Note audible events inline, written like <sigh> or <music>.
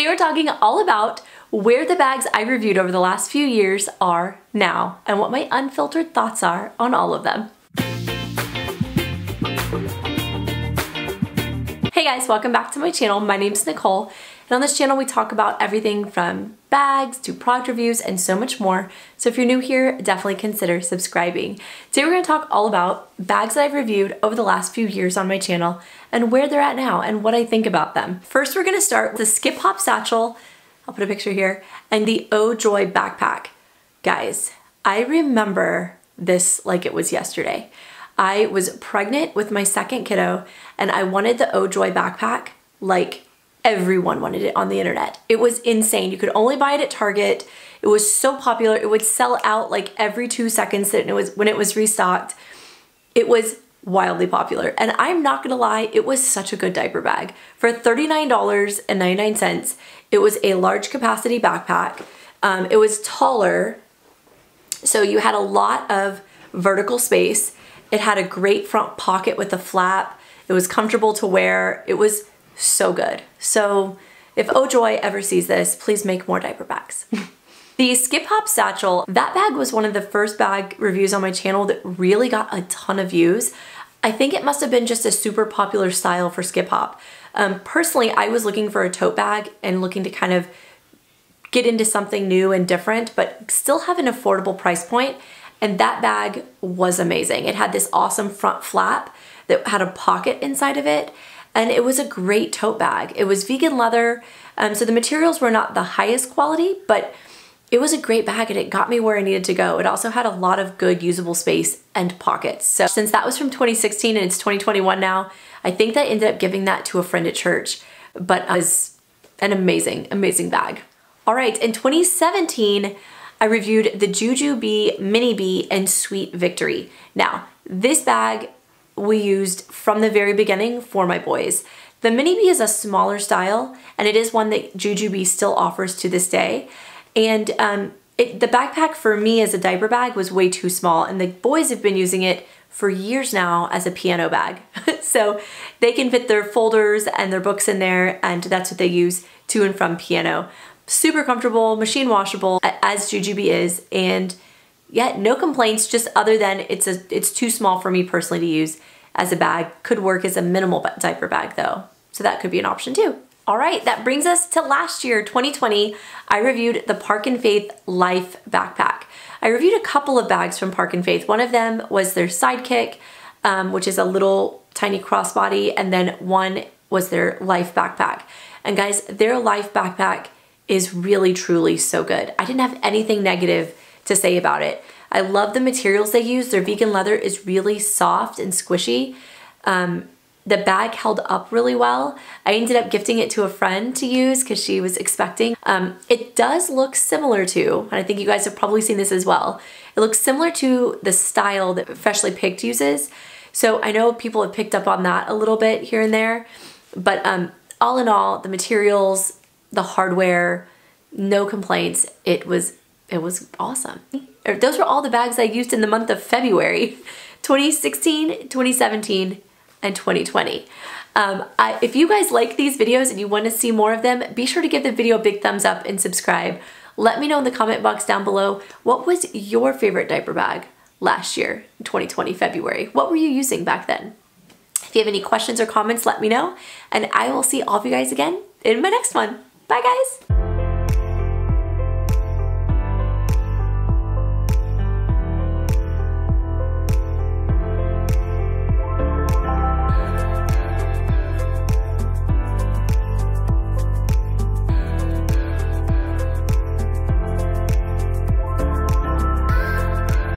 Today we're talking all about where the bags I reviewed over the last few years are now and what my unfiltered thoughts are on all of them. Hey guys, welcome back to my channel. My name is Nicole and on this channel, we talk about everything from bags to product reviews and so much more. So if you're new here, definitely consider subscribing. Today we're gonna talk all about bags that I've reviewed over the last few years on my channel and where they're at now and what I think about them. First, we're gonna start with the Skip Hop Satchel, I'll put a picture here, and the Oh Joy Backpack. Guys, I remember this like it was yesterday. I was pregnant with my second kiddo and I wanted the Oh Joy backpack like everyone wanted it on the internet. It was insane. You could only buy it at Target. It was so popular. It would sell out like every two seconds that it was when it was restocked. It was wildly popular. And I'm not gonna lie, it was such a good diaper bag. For $39.99, it was a large capacity backpack. Um, it was taller, so you had a lot of vertical space. It had a great front pocket with a flap. It was comfortable to wear. It was so good. So if Oh Joy ever sees this, please make more diaper bags. <laughs> the Skip Hop Satchel, that bag was one of the first bag reviews on my channel that really got a ton of views. I think it must have been just a super popular style for Skip Hop. Um, personally, I was looking for a tote bag and looking to kind of get into something new and different, but still have an affordable price point. And that bag was amazing. It had this awesome front flap that had a pocket inside of it and it was a great tote bag. It was vegan leather, um, so the materials were not the highest quality, but it was a great bag and it got me where I needed to go. It also had a lot of good usable space and pockets. So since that was from 2016 and it's 2021 now, I think that I ended up giving that to a friend at church, but uh, it was an amazing, amazing bag. All right, in 2017, I reviewed the Juju Bee Mini Bee and Sweet Victory. Now, this bag we used from the very beginning for my boys. The Mini B is a smaller style, and it is one that Jujubee still offers to this day. And um, it, the backpack for me as a diaper bag was way too small, and the boys have been using it for years now as a piano bag. <laughs> so they can fit their folders and their books in there, and that's what they use to and from piano. Super comfortable, machine washable, as Jujubee is, and Yet no complaints, just other than it's a it's too small for me personally to use as a bag. Could work as a minimal diaper bag though. So that could be an option too. All right, that brings us to last year, 2020. I reviewed the Park and Faith Life backpack. I reviewed a couple of bags from Park and Faith. One of them was their Sidekick, um, which is a little tiny crossbody, and then one was their Life backpack. And guys, their Life backpack is really, truly so good. I didn't have anything negative to say about it. I love the materials they use. Their vegan leather is really soft and squishy. Um, the bag held up really well. I ended up gifting it to a friend to use because she was expecting. Um, it does look similar to, and I think you guys have probably seen this as well, it looks similar to the style that Freshly Picked uses. So I know people have picked up on that a little bit here and there, but um, all in all, the materials, the hardware, no complaints. It was it was awesome. Those were all the bags I used in the month of February, <laughs> 2016, 2017, and 2020. Um, I, if you guys like these videos and you want to see more of them, be sure to give the video a big thumbs up and subscribe. Let me know in the comment box down below, what was your favorite diaper bag last year, 2020 February? What were you using back then? If you have any questions or comments, let me know, and I will see all of you guys again in my next one. Bye guys!